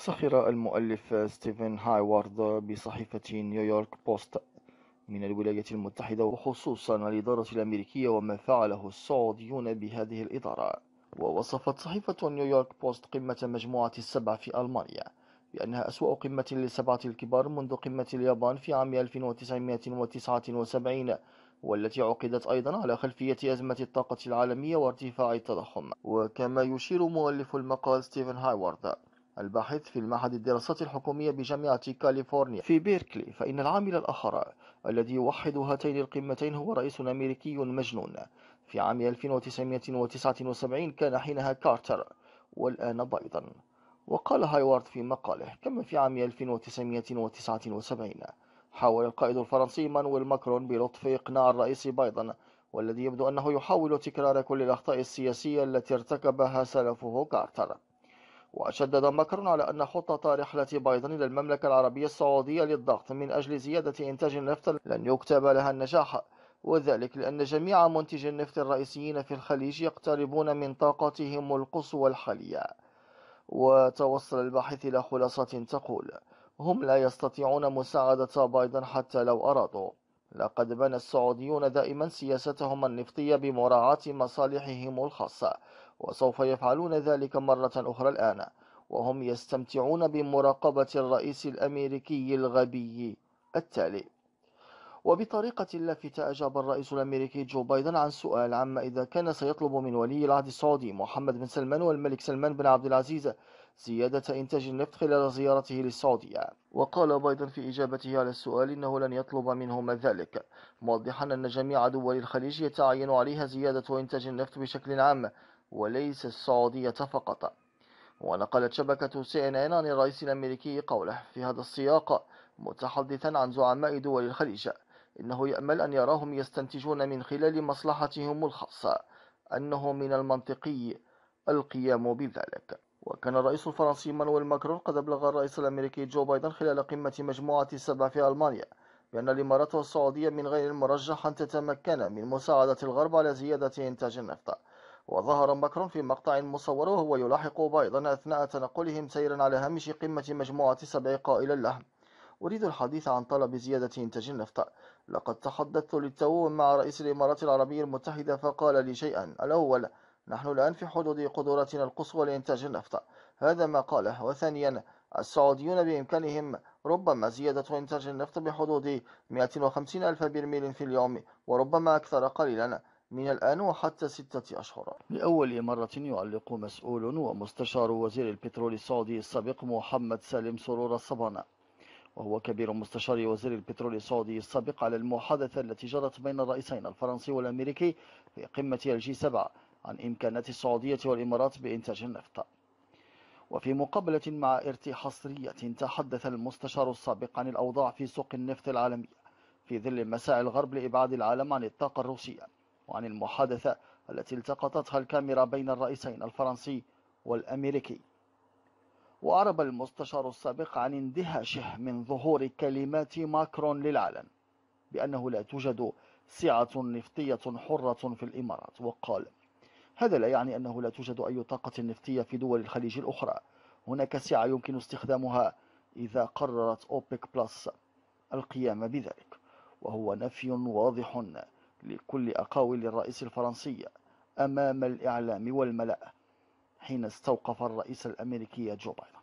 سخر المؤلف ستيفن هايوارد بصحيفة نيويورك بوست من الولايات المتحدة وخصوصا الإدارة الأمريكية وما فعله السعوديون بهذه الإدارة ووصفت صحيفة نيويورك بوست قمة مجموعة السبع في ألمانيا بأنها أسوأ قمة للسبعة الكبار منذ قمة اليابان في عام 1979 والتي عقدت أيضا على خلفية أزمة الطاقة العالمية وارتفاع التضخم وكما يشير مؤلف المقال ستيفن هايوارد الباحث في المعهد الدراسات الحكومية بجامعة كاليفورنيا في بيركلي فإن العامل الآخر الذي يوحد هاتين القمتين هو رئيس أمريكي مجنون في عام 1979 كان حينها كارتر والآن بايضا وقال هايوارد في مقاله كما في عام 1979 حاول القائد الفرنسي مانويل ماكرون بلطف إقناع الرئيس بايضا والذي يبدو أنه يحاول تكرار كل الأخطاء السياسية التي ارتكبها سلفه كارتر وشدد ماكرون على أن خطة رحلة بايدن إلى المملكة العربية السعودية للضغط من أجل زيادة إنتاج النفط لن يكتب لها النجاح وذلك لأن جميع منتجي النفط الرئيسيين في الخليج يقتربون من طاقتهم القصوى الحالية وتوصل الباحث إلى خلاصة تقول هم لا يستطيعون مساعدة بايدن حتى لو أرادوا لقد بنى السعوديون دائما سياستهم النفطية بمراعاة مصالحهم الخاصة وسوف يفعلون ذلك مرة أخرى الآن وهم يستمتعون بمراقبة الرئيس الأمريكي الغبي التالي وبطريقة لافتة أجاب الرئيس الأمريكي جو بايدن عن سؤال عما إذا كان سيطلب من ولي العهد السعودي محمد بن سلمان والملك سلمان بن عبد العزيز زيادة إنتاج النفط خلال زيارته للسعودية وقال بايدن في إجابته على السؤال إنه لن يطلب منهما ذلك موضحا أن جميع دول الخليج يتعين عليها زيادة إنتاج النفط بشكل عام وليس السعودية فقط ونقلت شبكة سي ان ان عن الرئيس الأمريكي قوله في هذا السياق متحدثا عن زعماء دول الخليج إنه يأمل أن يراهم يستنتجون من خلال مصلحتهم الخاصة أنه من المنطقي القيام بذلك وكان الرئيس الفرنسي مانويل ماكرون قد أبلغ الرئيس الأمريكي جو بايدن خلال قمة مجموعة السبع في ألمانيا بأن الإمارات والسعودية من غير المرجح أن تتمكن من مساعدة الغرب على زيادة إنتاج النفط وظهر بكر في مقطع مصور وهو يلاحق بيضا أثناء تنقلهم سيرا على هامش قمة مجموعة سبع قائل اللحم أريد الحديث عن طلب زيادة إنتاج النفط لقد تحدثت للتو مع رئيس الإمارات العربية المتحدة فقال لي شيئا الأول نحن الآن في حدود قدراتنا القصوى لإنتاج النفط هذا ما قاله وثانيا السعوديون بإمكانهم ربما زيادة إنتاج النفط بحدود 150 ألف برميل في اليوم وربما أكثر قليلا من الآن وحتى ستة أشهر لأول مرة يعلق مسؤول ومستشار وزير البترول السعودي السابق محمد سالم سرور الصبانة وهو كبير مستشار وزير البترول السعودي السابق على المحادثة التي جرت بين الرئيسين الفرنسي والأمريكي في قمة الجي 7 عن إمكانات السعودية والإمارات بإنتاج النفط وفي مقابلة مع إرتي حصرية تحدث المستشار السابق عن الأوضاع في سوق النفط العالمية في ظل مساعي الغرب لإبعاد العالم عن الطاقة الروسية وعن المحادثة التي التقطتها الكاميرا بين الرئيسين الفرنسي والأمريكي وأعرب المستشار السابق عن اندهاشه من ظهور كلمات ماكرون للعلن بأنه لا توجد سعة نفطية حرة في الإمارات وقال هذا لا يعني أنه لا توجد أي طاقة نفطية في دول الخليج الأخرى هناك سعة يمكن استخدامها إذا قررت أوبك بلس القيام بذلك وهو نفي واضح لكل أقاويل الرئيس الفرنسي أمام الإعلام والملأ حين استوقف الرئيس الأمريكي جو بايدن